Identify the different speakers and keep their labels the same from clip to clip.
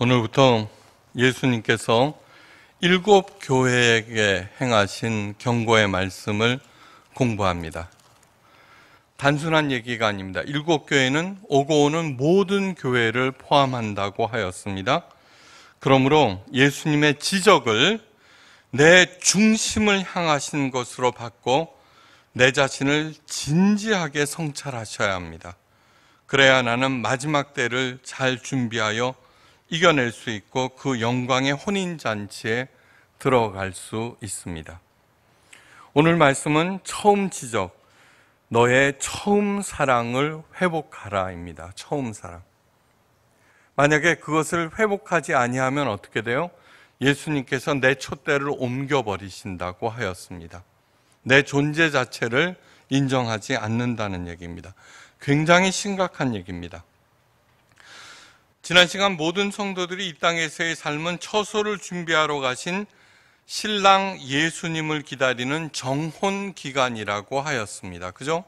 Speaker 1: 오늘부터 예수님께서 일곱 교회에게 행하신 경고의 말씀을 공부합니다. 단순한 얘기가 아닙니다. 일곱 교회는 오고 오는 모든 교회를 포함한다고 하였습니다. 그러므로 예수님의 지적을 내 중심을 향하신 것으로 받고 내 자신을 진지하게 성찰하셔야 합니다. 그래야 나는 마지막 때를 잘 준비하여 이겨낼 수 있고 그 영광의 혼인잔치에 들어갈 수 있습니다. 오늘 말씀은 처음 지적, 너의 처음 사랑을 회복하라입니다. 처음 사랑. 만약에 그것을 회복하지 아니하면 어떻게 돼요? 예수님께서 내 촛대를 옮겨버리신다고 하였습니다. 내 존재 자체를 인정하지 않는다는 얘기입니다. 굉장히 심각한 얘기입니다. 지난 시간 모든 성도들이 이 땅에서의 삶은 처소를 준비하러 가신 신랑 예수님을 기다리는 정혼 기간이라고 하였습니다. 그죠?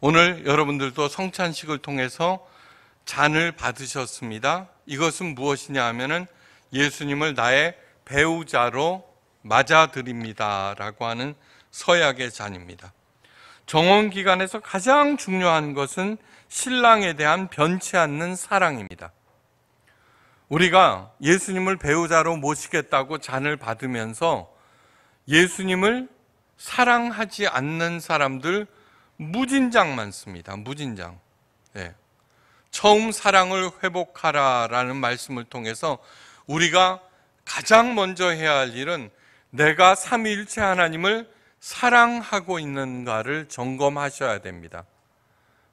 Speaker 1: 오늘 여러분들도 성찬식을 통해서 잔을 받으셨습니다. 이것은 무엇이냐 하면은 예수님을 나의 배우자로 맞아들입니다라고 하는 서약의 잔입니다. 정혼 기간에서 가장 중요한 것은 신랑에 대한 변치 않는 사랑입니다. 우리가 예수님을 배우자로 모시겠다고 잔을 받으면서 예수님을 사랑하지 않는 사람들 무진장 많습니다. 무진장. 네. 처음 사랑을 회복하라라는 말씀을 통해서 우리가 가장 먼저 해야 할 일은 내가 삼위일체 하나님을 사랑하고 있는가를 점검하셔야 됩니다.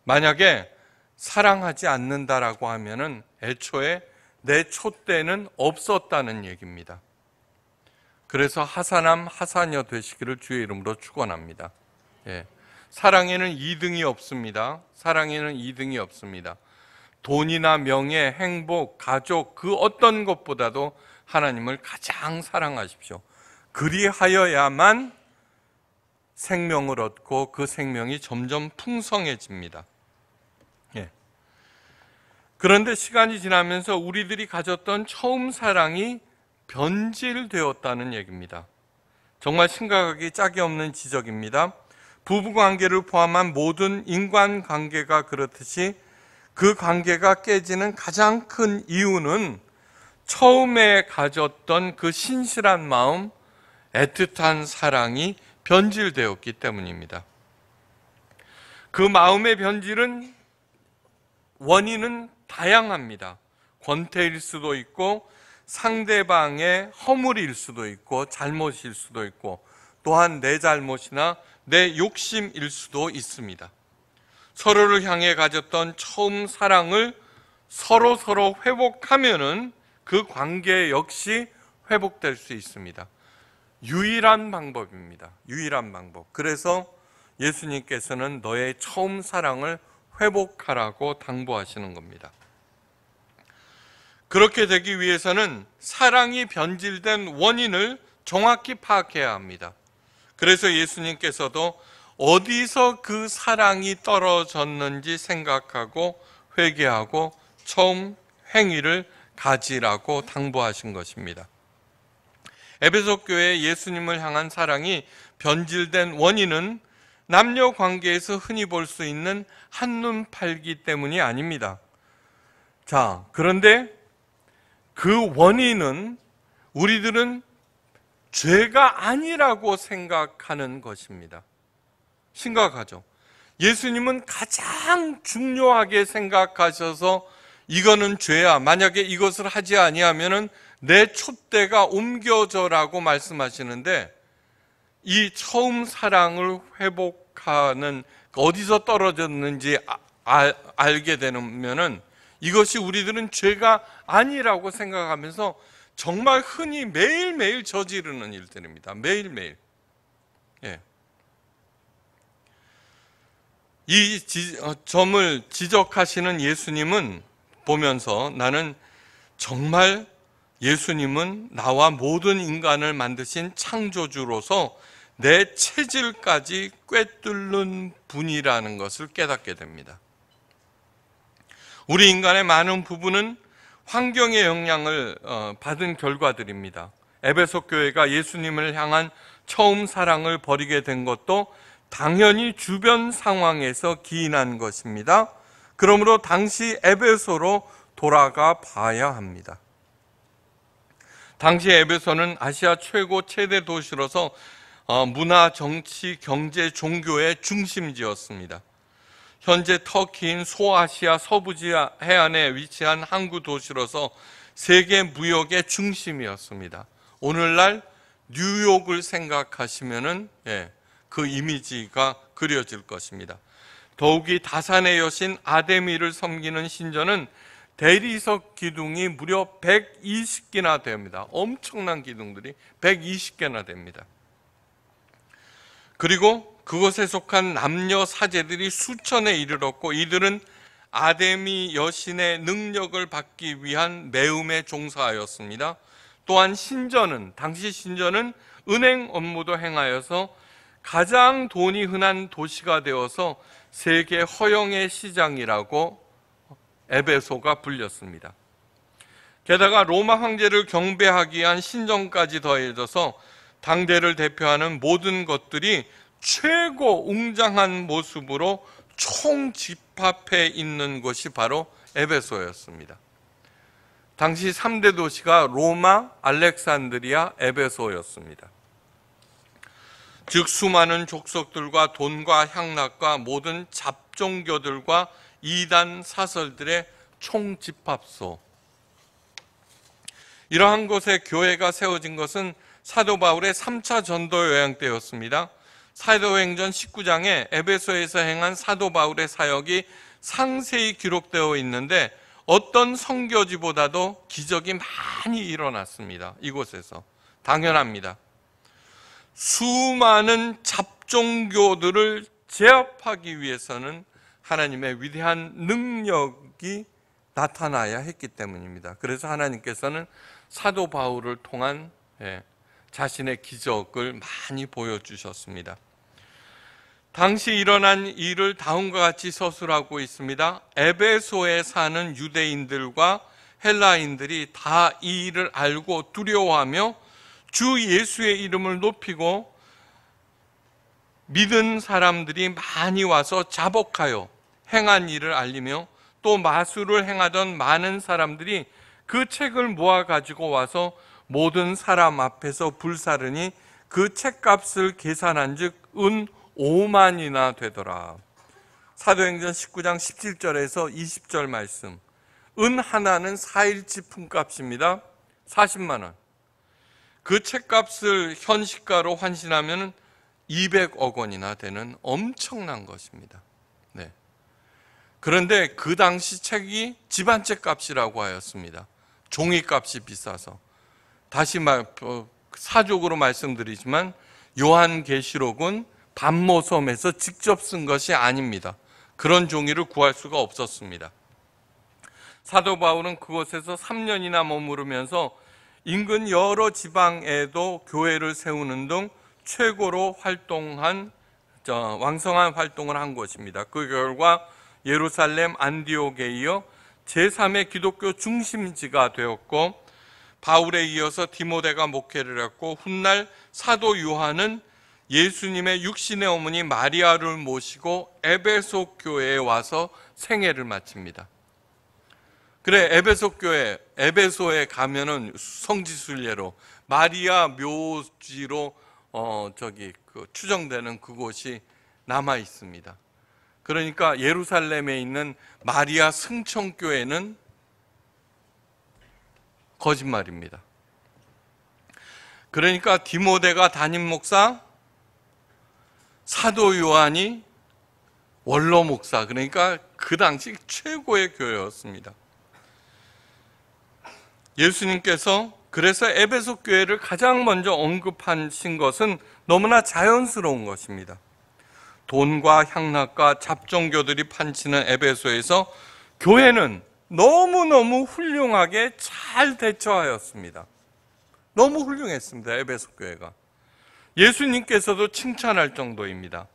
Speaker 1: 만약에 사랑하지 않는다라고 하면은 애초에 내 촛대는 없었다는 얘기입니다. 그래서 하사남 하사녀 되시기를 주의 이름으로 축원합니다. 예. 사랑에는 2등이 없습니다. 사랑에는 2등이 없습니다. 돈이나 명예, 행복, 가족 그 어떤 것보다도 하나님을 가장 사랑하십시오. 그리하여야만 생명을 얻고 그 생명이 점점 풍성해집니다. 그런데 시간이 지나면서 우리들이 가졌던 처음 사랑이 변질되었다는 얘기입니다. 정말 심각하게 짝이 없는 지적입니다. 부부 관계를 포함한 모든 인간 관계가 그렇듯이 그 관계가 깨지는 가장 큰 이유는 처음에 가졌던 그 신실한 마음, 애틋한 사랑이 변질되었기 때문입니다. 그 마음의 변질은 원인은 다양합니다. 권태일 수도 있고 상대방의 허물일 수도 있고 잘못일 수도 있고 또한 내 잘못이나 내 욕심일 수도 있습니다. 서로를 향해 가졌던 처음 사랑을 서로 서로 회복하면은 그 관계 역시 회복될 수 있습니다. 유일한 방법입니다. 유일한 방법. 그래서 예수님께서는 너의 처음 사랑을 회복하라고 당부하시는 겁니다. 그렇게 되기 위해서는 사랑이 변질된 원인을 정확히 파악해야 합니다. 그래서 예수님께서도 어디서 그 사랑이 떨어졌는지 생각하고 회개하고 처음 행위를 가지라고 당부하신 것입니다. 에베소 교회 예수님을 향한 사랑이 변질된 원인은 남녀 관계에서 흔히 볼 수 있는 한눈 팔기 때문이 아닙니다. 자, 그런데 그 원인은 우리들은 죄가 아니라고 생각하는 것입니다. 심각하죠. 예수님은 가장 중요하게 생각하셔서 이거는 죄야. 만약에 이것을 하지 아니하면은 내 촛대가 옮겨져라고 말씀하시는데 이 처음 사랑을 회복하는 그 어디서 떨어졌는지 아, 아, 알게 되면은 이것이 우리들은 죄가 아니라고 생각하면서 정말 흔히 매일매일 저지르는 일들입니다. 매일매일. 예. 이 지, 어, 점을 지적하시는 예수님은 보면서 나는 정말 예수님은 나와 모든 인간을 만드신 창조주로서 내 체질까지 꿰뚫는 분이라는 것을 깨닫게 됩니다. 우리 인간의 많은 부분은 환경의 영향을 어, 받은 결과들입니다. 에베소 교회가 예수님을 향한 처음 사랑을 버리게 된 것도 당연히 주변 상황에서 기인한 것입니다. 그러므로 당시 에베소로 돌아가 봐야 합니다. 당시 에베소는 아시아 최고 최대 도시로서 어, 문화, 정치, 경제, 종교의 중심지였습니다. 현재 터키인 소아시아 서부지야 해안에 위치한 항구 도시로서 세계 무역의 중심이었습니다. 오늘날 뉴욕을 생각하시면은 예, 그 이미지가 그려질 것입니다. 더욱이 다산의 여신 아데미를 섬기는 신전은 대리석 기둥이 무려 120개나 됩니다. 엄청난 기둥들이 120개나 됩니다. 그리고 그것에 속한 남녀 사제들이 수천에 이르렀고 이들은 아데미 여신의 능력을 받기 위한 매움에 종사하였습니다. 또한 신전은 당시 신전은 은행 업무도 행하여서 가장 돈이 흔한 도시가 되어서 세계 허영의 시장이라고 에베소가 불렸습니다. 게다가 로마 황제를 경배하기 위한 신전까지 더해져서 당대를 대표하는 모든 것들이 최고 웅장한 모습으로 총집합해 있는 것이 바로 에베소였습니다. 당시 3대 도시가 로마, 알렉산드리아, 에베소였습니다. 즉 수많은 족속들과 돈과 향락과 모든 잡종교들과 이단 사설들의 총집합소. 이러한 곳에 교회가 세워진 것은 사도 바울의 3차 전도 여행 때였습니다. 사도행전 19장에 에베소에서 행한 사도 바울의 사역이 상세히 기록되어 있는데 어떤 선교지보다도 기적이 많이 일어났습니다. 이곳에서 당연합니다. 수많은 잡종교들을 제압하기 위해서는 하나님의 위대한 능력이 나타나야 했기 때문입니다. 그래서 하나님께서는 사도 바울을 통한 예, 자신의 기적을 많이 보여주셨습니다. 당시 일어난 일을 다음과 같이 서술하고 있습니다. 에베소에 사는 유대인들과 헬라인들이 다 이 일을 알고 두려워하며 주 예수의 이름을 높이고 믿은 사람들이 많이 와서 자복하여 행한 일을 알리며 또 마술을 행하던 많은 사람들이 그 책을 모아 가지고 와서 모든 사람 앞에서 불사르니 그 책값을 계산한즉 은 5만이나 되더라. 사도행전 19장 17절에서 20절 말씀. 은 하나는 4일치 품값입니다. 40만 원. 그 책값을 현시가로 환신하면 200억 원이나 되는 엄청난 것입니다. 네. 그런데 그 당시 책이 집안책 값이라고 하였습니다. 종이 값이 비싸서. 다시 말 어, 사족으로 말씀드리지만 요한계시록은 반모섬에서 직접 쓴 것이 아닙니다. 그런 종이를 구할 수가 없었습니다. 사도 바울은 그곳에서 3년이나 머무르면서 인근 여러 지방에도 교회를 세우는 등 최고로 활동한 왕성한 활동을 한 것입니다. 그 결과 예루살렘 안디옥에 이어 제3의 기독교 중심지가 되었고 바울에 이어서 디모데가 목회를 했고 훗날 사도 요한은 예수님의 육신의 어머니 마리아를 모시고 에베소 교회에 와서 생애를 마칩니다. 그래 에베소 교회 에베소에 가면은 성지 순례로 마리아 묘지로 어 저기 그 추정되는 그곳이 남아 있습니다. 그러니까 예루살렘에 있는 마리아 승천교회는 거짓말입니다. 그러니까 디모데가 담임 목사, 사도 요한이 원로 목사, 그러니까 그 당시 최고의 교회였습니다. 예수님께서 그래서 에베소 교회를 가장 먼저 언급하신 것은 너무나 자연스러운 것입니다. 돈과 향락과 잡종교들이 판치는 에베소에서 교회는 너무너무 훌륭하게 잘 대처하였습니다. 너무 훌륭했습니다. 에베소 교회가. 예수님께서도 칭찬할 정도입니다.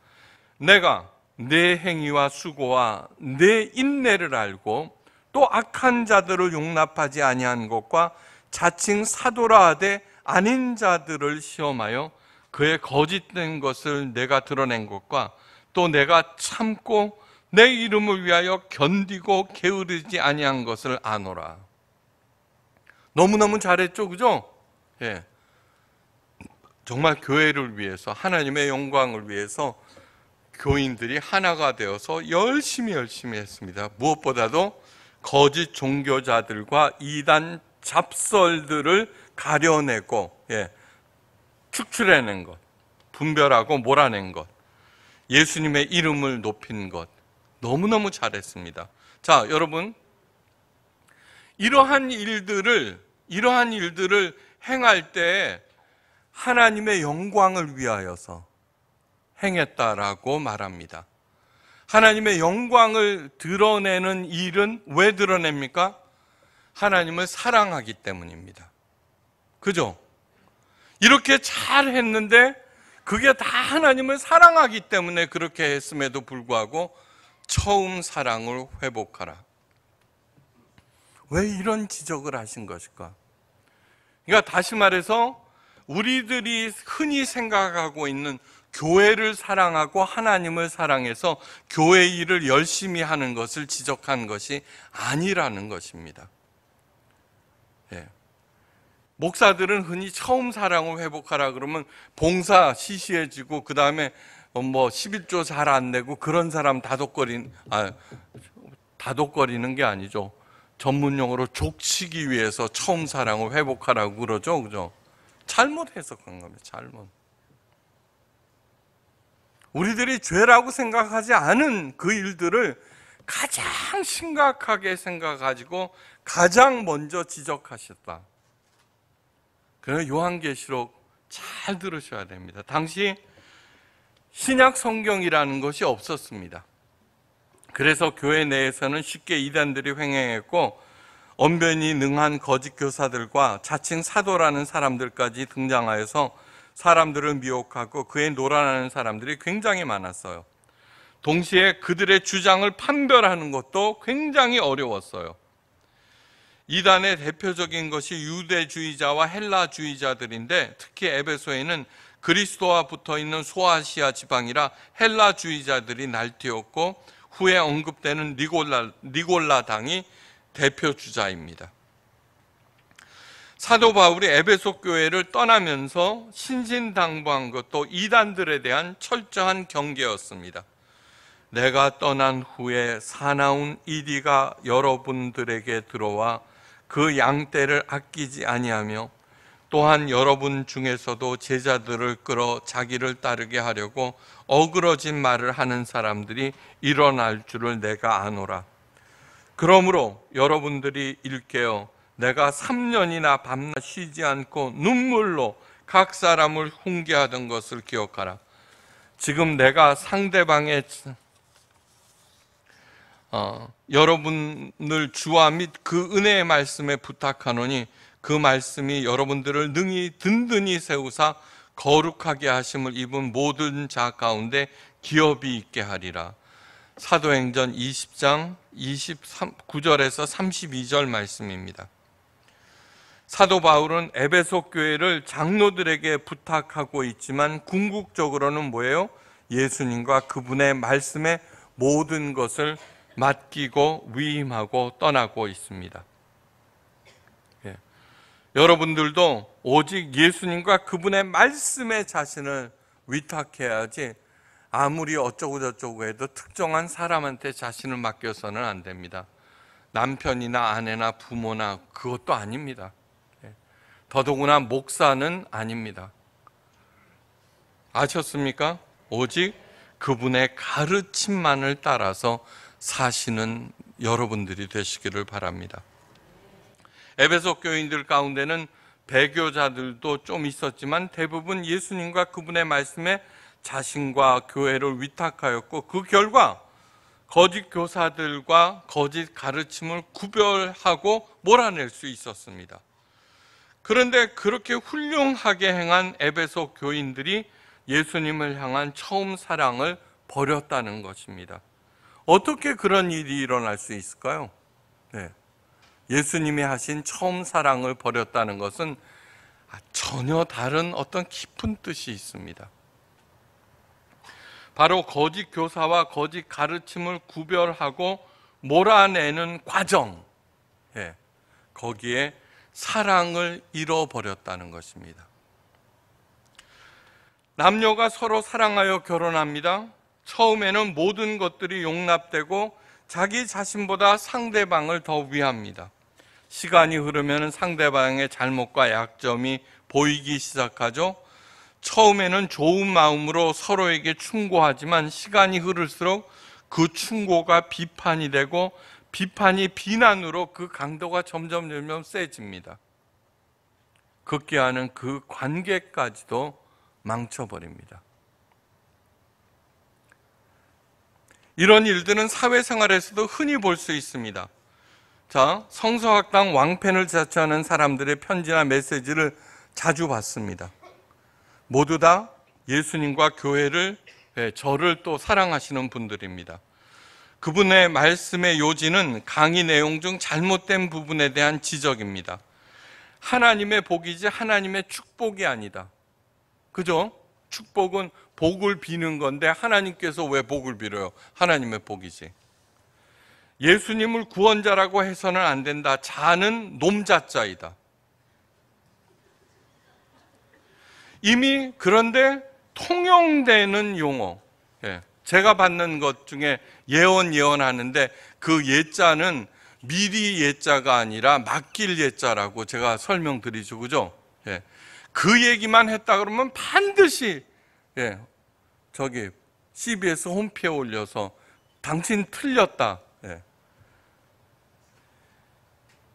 Speaker 1: 내가 내 행위와 수고와 내 인내를 알고 또 악한 자들을 용납하지 아니한 것과 자칭 사도라 하되 아닌 자들을 시험하여 그의 거짓된 것을 내가 드러낸 것과 또 내가 참고 내 이름을 위하여 견디고 게으르지 아니한 것을 아노라. 너무너무 잘했죠, 그죠? 예. 정말 교회를 위해서 하나님의 영광을 위해서 교인들이 하나가 되어서 열심히 열심히 했습니다. 무엇보다도 거짓 종교자들과 이단 잡설들을 가려내고 예, 축출해낸 것, 분별하고 몰아낸 것, 예수님의 이름을 높인 것, 너무너무 잘했습니다. 자, 여러분. 이러한 일들을, 이러한 일들을 행할 때 하나님의 영광을 위하여서 행했다라고 말합니다. 하나님의 영광을 드러내는 일은 왜 드러냅니까? 하나님을 사랑하기 때문입니다. 그죠? 이렇게 잘 했는데 그게 다 하나님을 사랑하기 때문에 그렇게 했음에도 불구하고 처음 사랑을 회복하라. 왜 이런 지적을 하신 것일까? 그러니까 다시 말해서 우리들이 흔히 생각하고 있는 교회를 사랑하고 하나님을 사랑해서 교회 일을 열심히 하는 것을 지적한 것이 아니라는 것입니다. 예. 목사들은 흔히 처음 사랑을 회복하라 그러면 봉사 시시해지고 그 다음에 어, 뭐 11조 잘 안 내고 그런 사람 다독거린 아 다독거리는 게 아니죠. 전문용어로 족치기 위해서 처음 사랑을 회복하라고 그러죠. 그죠? 잘못 해석한 겁니다. 잘못. 우리들이 죄라고 생각하지 않은 그 일들을 가장 심각하게 생각하고 가장 먼저 지적하셨다. 그래서 요한계시록 잘 들으셔야 됩니다. 당시 신약 성경이라는 것이 없었습니다. 그래서 교회 내에서는 쉽게 이단들이 횡행했고 언변이 능한 거짓 교사들과 자칭 사도라는 사람들까지 등장하여서 사람들을 미혹하고 그에 놀아나는 사람들이 굉장히 많았어요. 동시에 그들의 주장을 판별하는 것도 굉장히 어려웠어요. 이단의 대표적인 것이 유대주의자와 헬라주의자들인데 특히 에베소에는 그리스도와 붙어 있는 소아시아 지방이라 헬라주의자들이 날뛰었고 후에 언급되는 니골라, 니골라당이 대표 주자입니다. 사도 바울이 에베소 교회를 떠나면서 신신당부한 것도 이단들에 대한 철저한 경계였습니다. 내가 떠난 후에 사나운 이디가 여러분들에게 들어와 그 양떼를 아끼지 아니하며 또한 여러분 중에서도 제자들을 끌어 자기를 따르게 하려고 어그러진 말을 하는 사람들이 일어날 줄을 내가 아노라. 그러므로 여러분들이 일깨어 내가 3년이나 밤낮 쉬지 않고 눈물로 각 사람을 훈계하던 것을 기억하라. 지금 내가 상대방의 어, 여러분을 주와 및 그 은혜의 말씀에 부탁하노니 그 말씀이 여러분들을 능히 든든히 세우사 거룩하게 하심을 입은 모든 자 가운데 기업이 있게 하리라. 사도행전 20장 29절에서 32절 말씀입니다. 사도 바울은 에베소 교회를 장로들에게 부탁하고 있지만 궁극적으로는 뭐예요? 예수님과 그분의 말씀에 모든 것을 맡기고 위임하고 떠나고 있습니다. 예. 여러분들도 오직 예수님과 그분의 말씀에 자신을 위탁해야지 아무리 어쩌고저쩌고 해도 특정한 사람한테 자신을 맡겨서는 안 됩니다. 남편이나 아내나 부모나 그것도 아닙니다. 예. 더더구나 목사는 아닙니다. 아셨습니까? 오직 그분의 가르침만을 따라서 사시는 여러분들이 되시기를 바랍니다. 에베소 교인들 가운데는 배교자들도 좀 있었지만 대부분 예수님과 그분의 말씀에 자신과 교회를 위탁하였고 그 결과 거짓 교사들과 거짓 가르침을 구별하고 몰아낼 수 있었습니다. 그런데 그렇게 훌륭하게 행한 에베소 교인들이 예수님을 향한 처음 사랑을 버렸다는 것입니다. 어떻게 그런 일이 일어날 수 있을까요? 네. 예수님이 하신 처음 사랑을 버렸다는 것은 아, 전혀 다른 어떤 깊은 뜻이 있습니다. 바로 거짓 교사와 거짓 가르침을 구별하고 몰아내는 과정, 예, 거기에 사랑을 잃어버렸다는 것입니다. 남녀가 서로 사랑하여 결혼합니다. 처음에는 모든 것들이 용납되고 자기 자신보다 상대방을 더 위합니다. 시간이 흐르면 상대방의 잘못과 약점이 보이기 시작하죠. 처음에는 좋은 마음으로 서로에게 충고하지만 시간이 흐를수록 그 충고가 비판이 되고 비판이 비난으로 그 강도가 점점 점점 세집니다. 극기하는 그 관계까지도 망쳐버립니다. 이런 일들은 사회생활에서도 흔히 볼 수 있습니다. 자, 성서학당 왕팬을 자처하는 사람들의 편지나 메시지를 자주 봤습니다. 모두 다 예수님과 교회를 예, 저를 또 사랑하시는 분들입니다. 그분의 말씀의 요지는 강의 내용 중 잘못된 부분에 대한 지적입니다. 하나님의 복이지 하나님의 축복이 아니다. 그죠? 축복은 복을 비는 건데 하나님께서 왜 복을 빌어요? 하나님의 복이지. 예수님을 구원자라고 해서는 안 된다. 자는 놈자자이다. 이미 그런데 통용되는 용어. 예, 제가 받는 것 중에 예언 예언하는데 그 예자는 미리 예자가 아니라 맡길 예자라고 제가 설명드리죠. 그죠? 예. 그 얘기만 했다 그러면 반드시 예, 저기 CBS 홈피에 올려서 당신 틀렸다. 예.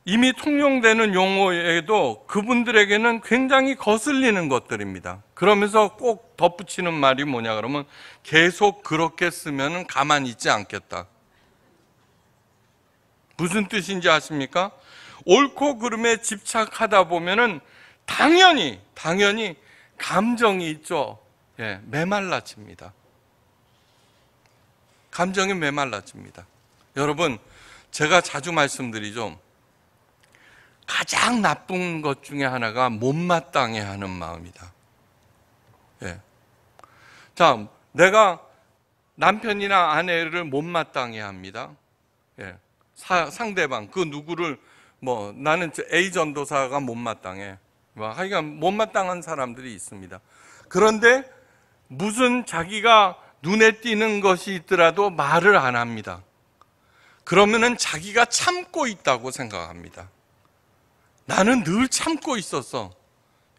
Speaker 1: 이미 통용되는 용어에도 그분들에게는 굉장히 거슬리는 것들입니다. 그러면서 꼭 덧붙이는 말이 뭐냐 그러면 계속 그렇게 쓰면 가만히 있지 않겠다. 무슨 뜻인지 아십니까? 옳고 그름에 집착하다 보면은 당연히 당연히 감정이 있죠. 예, 메말라집니다. 감정이 메말라집니다. 여러분, 제가 자주 말씀드리죠. 가장 나쁜 것 중에 하나가 못마땅해 하는 마음이다. 예. 자, 내가 남편이나 아내를 못마땅해 합니다. 예. 사, 상대방, 그 누구를, 뭐, 나는 에이 전도사가 못마땅해. 뭐, 하여간 못마땅한 사람들이 있습니다. 그런데 무슨 자기가 눈에 띄는 것이 있더라도 말을 안 합니다. 그러면은 자기가 참고 있다고 생각합니다. 나는 늘 참고 있었어.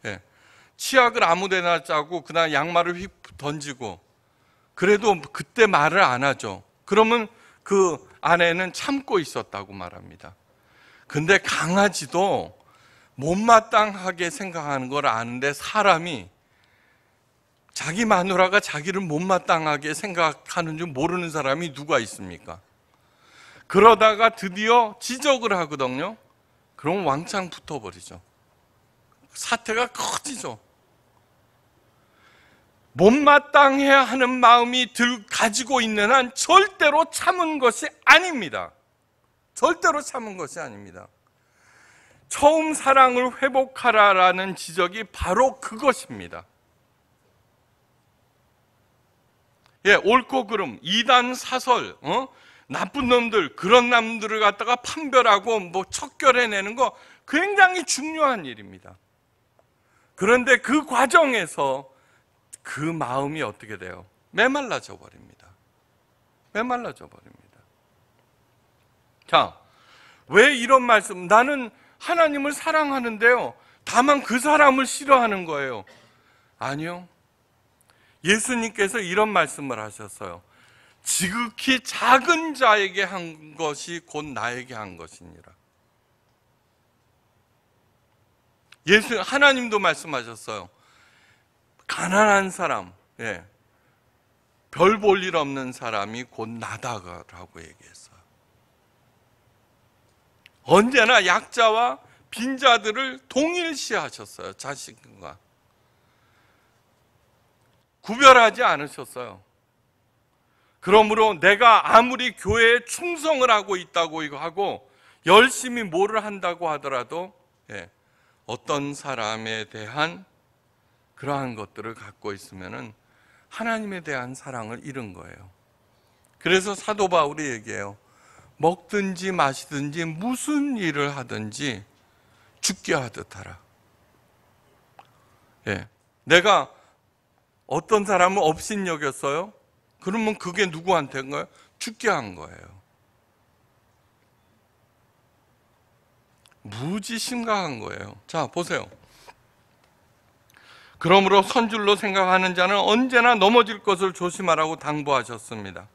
Speaker 1: 예. 치약을 아무데나 짜고 그날 양말을 휙 던지고 그래도 그때 말을 안 하죠. 그러면 그 아내는 참고 있었다고 말합니다. 근데 강아지도 못마땅하게 생각하는 걸 아는데 사람이 자기 마누라가 자기를 못마땅하게 생각하는 줄 모르는 사람이 누가 있습니까? 그러다가 드디어 지적을 하거든요. 그럼 왕창 붙어버리죠. 사태가 커지죠. 못마땅해야 하는 마음이 들 가지고 있는 한 절대로 참은 것이 아닙니다. 절대로 참은 것이 아닙니다. 처음 사랑을 회복하라라는 지적이 바로 그것입니다. 예, 옳고 그름, 이단 사설, 어? 나쁜 놈들, 그런 남들을 갖다가 판별하고 뭐 척결해내는 거 굉장히 중요한 일입니다. 그런데 그 과정에서 그 마음이 어떻게 돼요? 메말라져 버립니다. 메말라져 버립니다. 자, 왜 이런 말씀? 나는 하나님을 사랑하는데요. 다만 그 사람을 싫어하는 거예요. 아니요. 예수님께서 이런 말씀을 하셨어요. 지극히 작은 자에게 한 것이 곧 나에게 한 것이니라. 예수 하나님도 말씀하셨어요. 가난한 사람, 예. 별 볼 일 없는 사람이 곧 나다라고 얘기했어요. 언제나 약자와 빈자들을 동일시하셨어요. 자신과. 구별하지 않으셨어요. 그러므로 내가 아무리 교회에 충성을 하고 있다고 이거 하고 열심히 뭐를 한다고 하더라도 예, 어떤 사람에 대한 그러한 것들을 갖고 있으면은 하나님에 대한 사랑을 잃은 거예요. 그래서 사도 바울이 얘기해요. 먹든지 마시든지 무슨 일을 하든지 죽게 하듯 하라. 예. 내가 어떤 사람을 업신여겼어요? 그러면 그게 누구한테인가요? 죽게 한 거예요. 무지 심각한 거예요. 자, 보세요. 그러므로 선줄로 생각하는 자는 언제나 넘어질 것을 조심하라고 당부하셨습니다.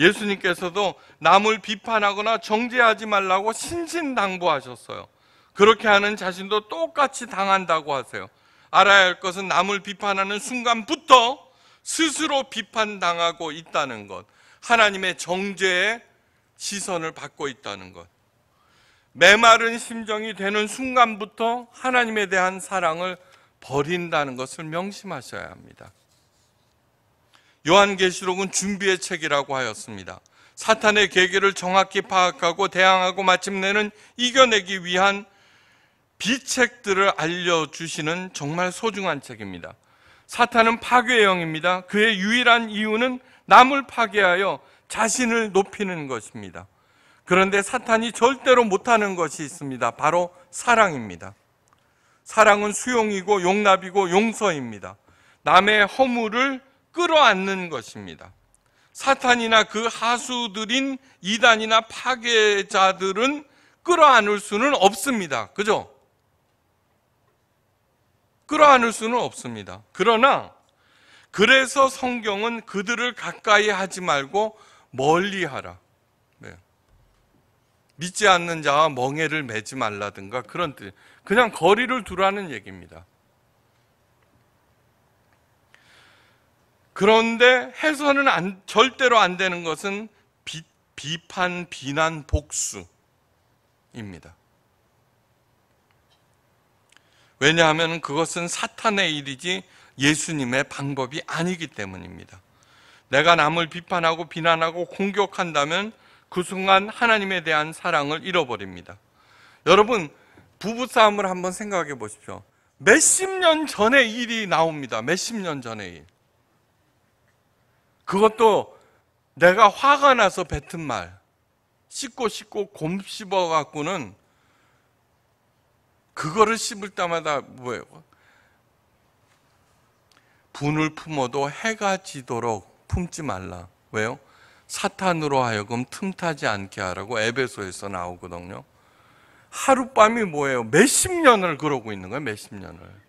Speaker 1: 예수님께서도 남을 비판하거나 정죄하지 말라고 신신당부하셨어요. 그렇게 하는 자신도 똑같이 당한다고 하세요. 알아야 할 것은 남을 비판하는 순간부터 스스로 비판당하고 있다는 것. 하나님의 정죄에 시선을 받고 있다는 것. 메마른 심정이 되는 순간부터 하나님에 대한 사랑을 버린다는 것을 명심하셔야 합니다. 요한계시록은 준비의 책이라고 하였습니다. 사탄의 계기를 정확히 파악하고 대항하고 마침내는 이겨내기 위한 비책들을 알려주시는 정말 소중한 책입니다. 사탄은 파괴의 영입니다. 그의 유일한 이유는 남을 파괴하여 자신을 높이는 것입니다. 그런데 사탄이 절대로 못하는 것이 있습니다. 바로 사랑입니다. 사랑은 수용이고 용납이고 용서입니다. 남의 허물을 끌어안는 것입니다. 사탄이나 그 하수들인 이단이나 파괴자들은 끌어안을 수는 없습니다. 그죠? 끌어안을 수는 없습니다. 그러나 그래서 성경은 그들을 가까이 하지 말고 멀리 하라. 네. 믿지 않는 자와 멍해를 매지 말라든가 그런 뜻. 그냥 거리를 두라는 얘기입니다. 그런데 해서는 안, 절대로 안 되는 것은 비, 비판, 비난, 복수입니다. 왜냐하면 그것은 사탄의 일이지 예수님의 방법이 아니기 때문입니다. 내가 남을 비판하고 비난하고 공격한다면 그 순간 하나님에 대한 사랑을 잃어버립니다. 여러분, 부부싸움을 한번 생각해 보십시오. 몇십 년 전의 일이 나옵니다. 몇십 년 전의 일. 그것도 내가 화가 나서 뱉은 말, 씻고씻고곰 씹어 갖고는 그거를 씹을 때마다 뭐예요? 분을 품어도 해가 지도록 품지 말라. 왜요? 사탄으로 하여금 틈타지 않게 하라고 에베소에서 나오거든요. 하룻밤이 뭐예요? 몇십 년을 그러고 있는 거예요, 몇십 년을.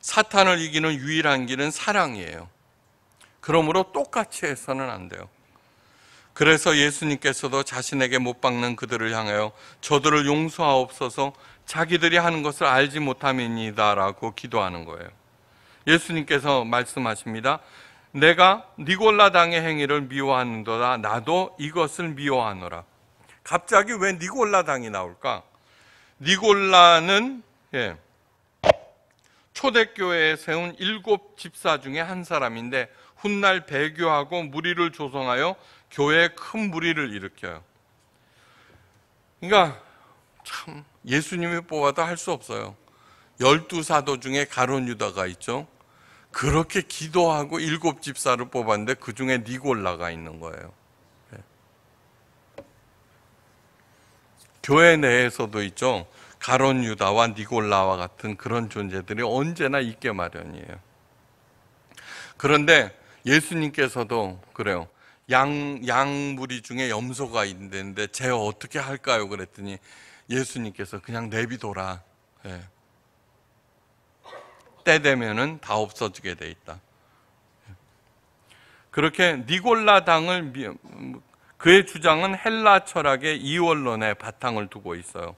Speaker 1: 사탄을 이기는 유일한 길은 사랑이에요. 그러므로 똑같이 해서는 안 돼요. 그래서 예수님께서도 자신에게 못 박는 그들을 향하여 저들을 용서하옵소서 자기들이 하는 것을 알지 못함이니다라고 기도하는 거예요. 예수님께서 말씀하십니다. 내가 니골라당의 행위를 미워하는도다 나도 이것을 미워하노라. 갑자기 왜 니골라당이 나올까? 니골라는 예, 초대교회에 세운 일곱 집사 중에 한 사람인데 훗날 배교하고 무리를 조성하여 교회에 큰 무리를 일으켜요. 그러니까 참 예수님이 뽑아도 할 수 없어요. 열두 사도 중에 가론 유다가 있죠. 그렇게 기도하고 일곱 집사를 뽑았는데 그 중에 니골라가 있는 거예요. 예. 교회 내에서도 있죠. 가론 유다와 니골라와 같은 그런 존재들이 언제나 있게 마련이에요. 그런데 예수님께서도 그래요. 양, 양 무리 중에 염소가 있는데 제가 어떻게 할까요? 그랬더니 예수님께서 그냥 내비둬라. 예. 때 되면은 다 없어지게 돼 있다. 예. 그렇게 니골라당을 음, 그의 주장은 헬라 철학의 이원론에 바탕을 두고 있어요.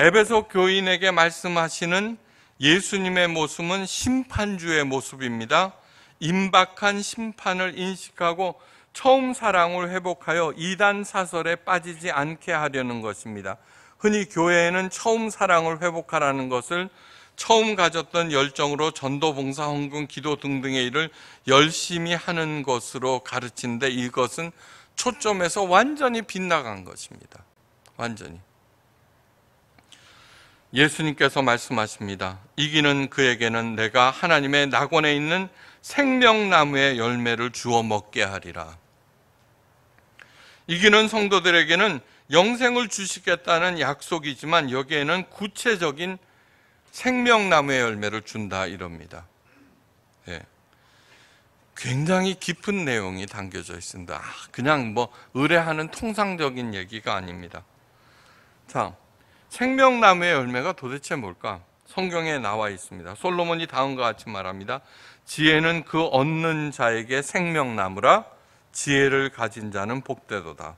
Speaker 1: 에베소 교인에게 말씀하시는 예수님의 모습은 심판주의 모습입니다. 임박한 심판을 인식하고 처음 사랑을 회복하여 이단 사설에 빠지지 않게 하려는 것입니다. 흔히 교회에는 처음 사랑을 회복하라는 것을 처음 가졌던 열정으로 전도 봉사 헌금 기도 등등의 일을 열심히 하는 것으로 가르친데 이것은 초점에서 완전히 빗나간 것입니다. 완전히 예수님께서 말씀하십니다. 이기는 그에게는 내가 하나님의 낙원에 있는 생명나무의 열매를 주어 먹게 하리라. 이기는 성도들에게는 영생을 주시겠다는 약속이지만 여기에는 구체적인 생명나무의 열매를 준다 이럽니다. 예. 굉장히 깊은 내용이 담겨져 있습니다. 아, 그냥 뭐 의뢰하는 통상적인 얘기가 아닙니다. 자, 생명나무의 열매가 도대체 뭘까? 성경에 나와 있습니다. 솔로몬이 다음과 같이 말합니다. 지혜는 그 얻는 자에게 생명나무라 지혜를 가진 자는 복되도다.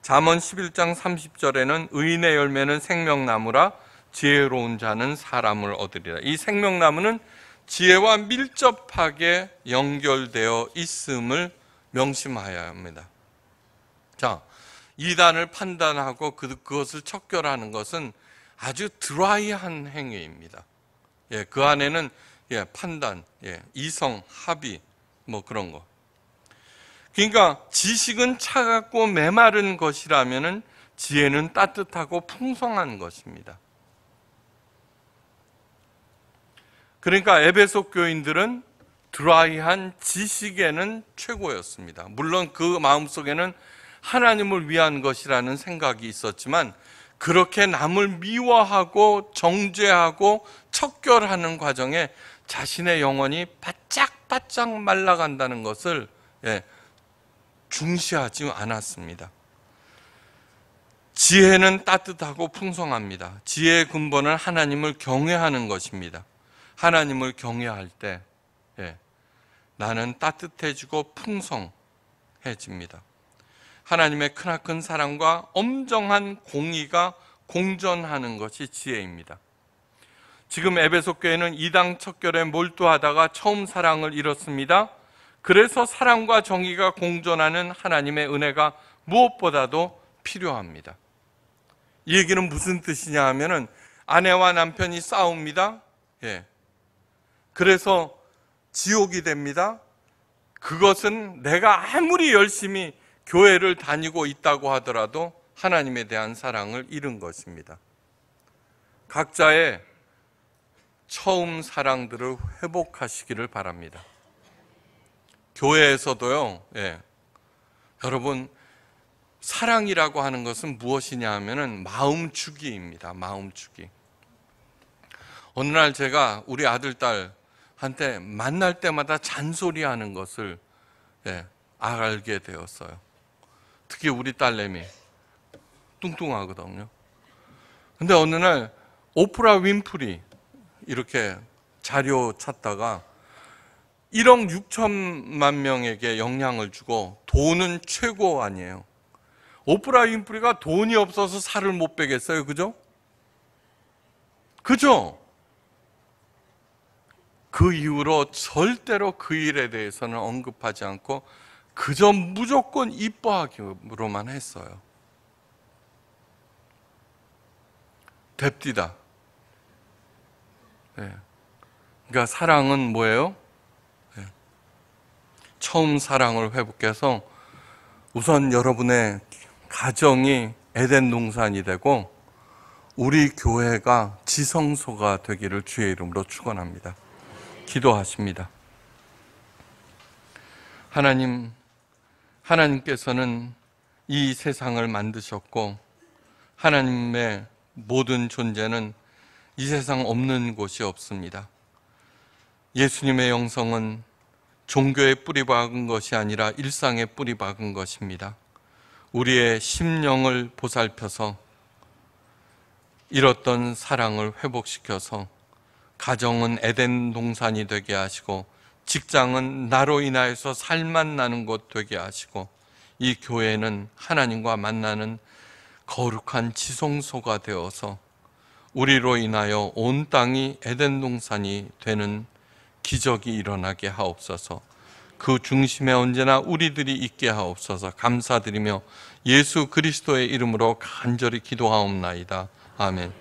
Speaker 1: 잠언 11장 30절에는 의인의 열매는 생명나무라 지혜로운 자는 사람을 얻으리라. 이 생명나무는 지혜와 밀접하게 연결되어 있음을 명심하여야 합니다. 자, 이단을 판단하고 그, 것을 척결하는 것은 아주 드라이한 행위입니다. 예, 그 안에는 예, 판단, 예, 이성, 합의 뭐 그런 거. 그러니까 지식은 차갑고 메마른 것이라면 지혜는 따뜻하고 풍성한 것입니다. 그러니까 에베소 교인들은 드라이한 지식에는 최고였습니다. 물론 그 마음속에는 하나님을 위한 것이라는 생각이 있었지만 그렇게 남을 미워하고 정죄하고 척결하는 과정에 자신의 영혼이 바짝바짝 말라간다는 것을 예, 중시하지 않았습니다. 지혜는 따뜻하고 풍성합니다. 지혜의 근본은 하나님을 경외하는 것입니다. 하나님을 경외할 때 예, 나는 따뜻해지고 풍성해집니다. 하나님의 크나큰 사랑과 엄정한 공의가 공존하는 것이 지혜입니다. 지금 에베소 교회는 이당 척결에 몰두하다가 처음 사랑을 잃었습니다. 그래서 사랑과 정의가 공존하는 하나님의 은혜가 무엇보다도 필요합니다. 이 얘기는 무슨 뜻이냐 하면은 아내와 남편이 싸웁니다. 예. 그래서 지옥이 됩니다. 그것은 내가 아무리 열심히 교회를 다니고 있다고 하더라도 하나님에 대한 사랑을 잃은 것입니다. 각자의 처음 사랑들을 회복하시기를 바랍니다. 교회에서도요, 예. 여러분, 사랑이라고 하는 것은 무엇이냐 하면은 마음주기입니다. 마음주기. 어느 날 제가 우리 아들, 딸한테 만날 때마다 잔소리 하는 것을, 예, 알게 되었어요. 특히 우리 딸내미 뚱뚱하거든요. 근데 어느 날 오프라 윈프리 이렇게 자료 찾다가 1억 6천만 명에게 영향을 주고 돈은 최고 아니에요. 오프라 윈프리가 돈이 없어서 살을 못 빼겠어요. 그죠? 그죠? 그 이후로 절대로 그 일에 대해서는 언급하지 않고 그저 무조건 이뻐하기로만 했어요. 됩디다. 네. 그러니까 사랑은 뭐예요? 네. 처음 사랑을 회복해서 우선 여러분의 가정이 에덴 농산이 되고 우리 교회가 지성소가 되기를 주의 이름으로 축원합니다. 기도하십니다. 하나님 하나님께서는 이 세상을 만드셨고 하나님의 모든 존재는 이 세상 없는 곳이 없습니다. 예수님의 영성은 종교에 뿌리 박은 것이 아니라 일상에 뿌리 박은 것입니다. 우리의 심령을 보살펴서 잃었던 사랑을 회복시켜서 가정은 에덴 동산이 되게 하시고 직장은 나로 인하여서 살만 나는 곳 되게 하시고 이 교회는 하나님과 만나는 거룩한 지성소가 되어서 우리로 인하여 온 땅이 에덴 동산이 되는 기적이 일어나게 하옵소서. 그 중심에 언제나 우리들이 있게 하옵소서. 감사드리며 예수 그리스도의 이름으로 간절히 기도하옵나이다. 아멘.